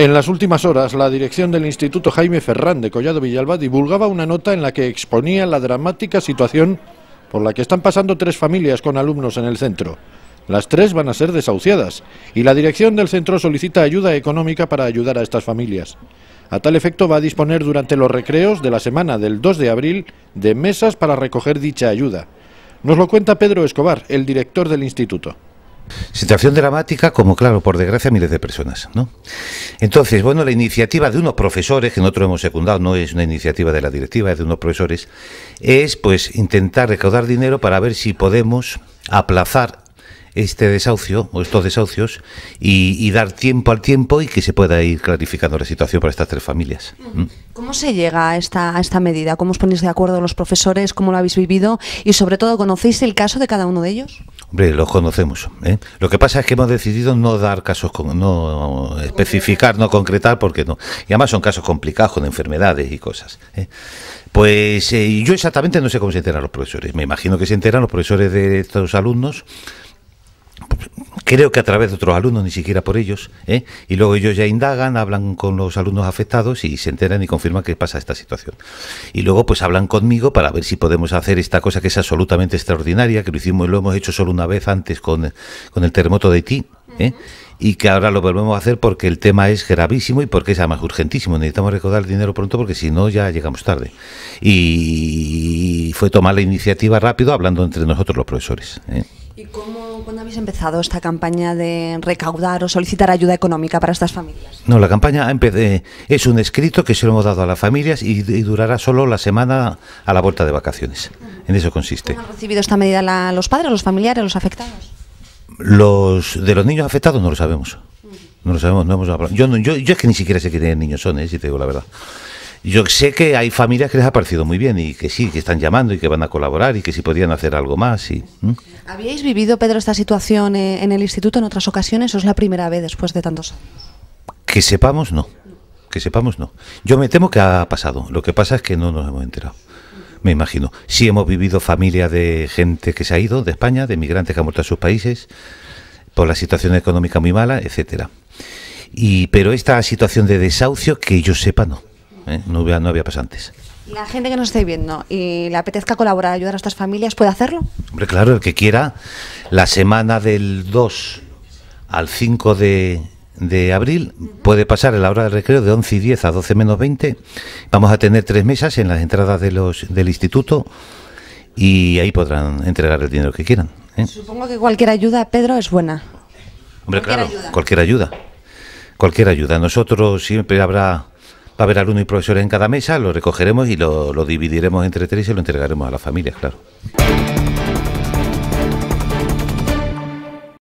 En las últimas horas, la dirección del Instituto Jaime Ferrán de Collado Villalba divulgaba una nota en la que exponía la dramática situación por la que están pasando tres familias con alumnos en el centro. Las tres van a ser desahuciadas y la dirección del centro solicita ayuda económica para ayudar a estas familias. A tal efecto va a disponer durante los recreos de la semana del 2 de abril de mesas para recoger dicha ayuda. Nos lo cuenta Pedro Escobar, el director del instituto. Situación dramática, como claro, por desgracia, miles de personas. ¿no? Entonces, bueno, la iniciativa de unos profesores, que nosotros hemos secundado, no es una iniciativa de la directiva, es de unos profesores, es pues intentar recaudar dinero para ver si podemos aplazar este desahucio o estos desahucios y, dar tiempo al tiempo y que se pueda ir clarificando la situación para estas tres familias. ¿Cómo se llega a esta, a esta medida? ¿Cómo os ponéis de acuerdo los profesores? ¿Cómo lo habéis vivido? Y sobre todo, ¿conocéis el caso de cada uno de ellos? Hombre, los conocemos. ¿eh? Lo que pasa es que hemos decidido no dar casos, con, no especificar, no concretar, porque no. Y además son casos complicados con enfermedades y cosas. ¿eh? Pues eh, yo exactamente no sé cómo se enteran los profesores. Me imagino que se enteran los profesores de estos alumnos creo que a través de otros alumnos, ni siquiera por ellos, ¿eh? y luego ellos ya indagan, hablan con los alumnos afectados y se enteran y confirman que pasa esta situación. Y luego pues hablan conmigo para ver si podemos hacer esta cosa que es absolutamente extraordinaria, que lo hicimos lo hemos hecho solo una vez antes con, el terremoto de Haití, ¿eh? y que ahora lo volvemos a hacer porque el tema es gravísimo y porque es además urgentísimo. Necesitamos recordar el dinero pronto porque si no ya llegamos tarde. Y fue tomar la iniciativa rápido hablando entre nosotros los profesores. ¿eh? ¿Y cómo, cuándo habéis empezado esta campaña de recaudar o solicitar ayuda económica para estas familias? No, la campaña es un escrito que se lo hemos dado a las familias y, durará solo la semana a la vuelta de vacaciones. En eso consiste. han recibido esta medida la, los padres, los familiares, los afectados? Los de los niños afectados no lo sabemos. No lo sabemos, no hemos hablado. Yo, es que ni siquiera sé quiénes niños son, eh, si te digo la verdad. Yo sé que hay familias que les ha parecido muy bien y que sí, que están llamando y que van a colaborar y que si podían hacer algo más. Y, ¿Habíais vivido, Pedro, esta situación eh, en el instituto en otras ocasiones o es la primera vez después de tantos años? Que sepamos, no. Que sepamos, no. Yo me temo que ha pasado. Lo que pasa es que no nos hemos enterado me imagino. Sí hemos vivido familias de gente que se ha ido de España, de migrantes que han vuelto a sus países, por la situación económica muy mala, etcétera. Y, pero esta situación de desahucio, que yo sepa, no. ¿Eh? No, había, pasantes. La gente que nos esté viendo y le apetezca colaborar, ayudar a estas familias, ¿puede hacerlo? Hombre, claro, el que quiera. La semana del 2 al 5 de, abril puede pasar en la hora de recreo de 11 y 10 a 12 menos 20. Vamos a tener tres mesas en las entradas de del instituto y ahí podrán entregar el dinero que quieran. ¿eh? Supongo que cualquier ayuda, Pedro, es buena. Hombre, claro, cualquier ayuda. Cualquier ayuda. Nosotros siempre habrá a haber alumnos y profesores en cada mesa, lo recogeremos y lo, lo dividiremos entre tres y lo entregaremos a las familias, claro.